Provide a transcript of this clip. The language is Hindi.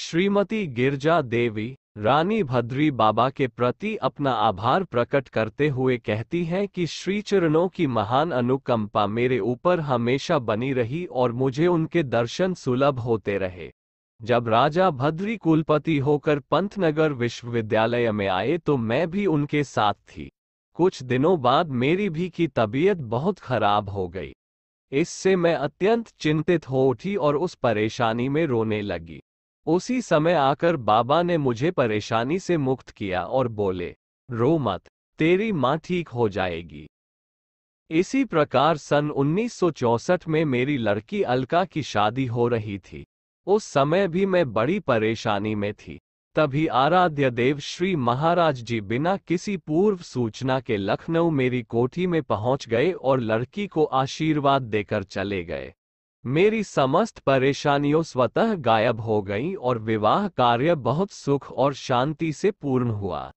श्रीमती गिरजा देवी रानी भद्री बाबा के प्रति अपना आभार प्रकट करते हुए कहती हैं कि श्री चरणों की महान अनुकंपा मेरे ऊपर हमेशा बनी रही और मुझे उनके दर्शन सुलभ होते रहे जब राजा भद्री कुलपति होकर पंतनगर विश्वविद्यालय में आए तो मैं भी उनके साथ थी कुछ दिनों बाद मेरी भी की तबीयत बहुत खराब हो गई इससे मैं अत्यंत चिंतित हो उठी और उस परेशानी में रोने लगी उसी समय आकर बाबा ने मुझे परेशानी से मुक्त किया और बोले रो मत तेरी माँ ठीक हो जाएगी इसी प्रकार सन 1964 में मेरी लड़की अलका की शादी हो रही थी उस समय भी मैं बड़ी परेशानी में थी तभी आराध्य देव श्री महाराज जी बिना किसी पूर्व सूचना के लखनऊ मेरी कोठी में पहुंच गए और लड़की को आशीर्वाद देकर चले गए मेरी समस्त परेशानियों स्वतः गायब हो गईं और विवाह कार्य बहुत सुख और शांति से पूर्ण हुआ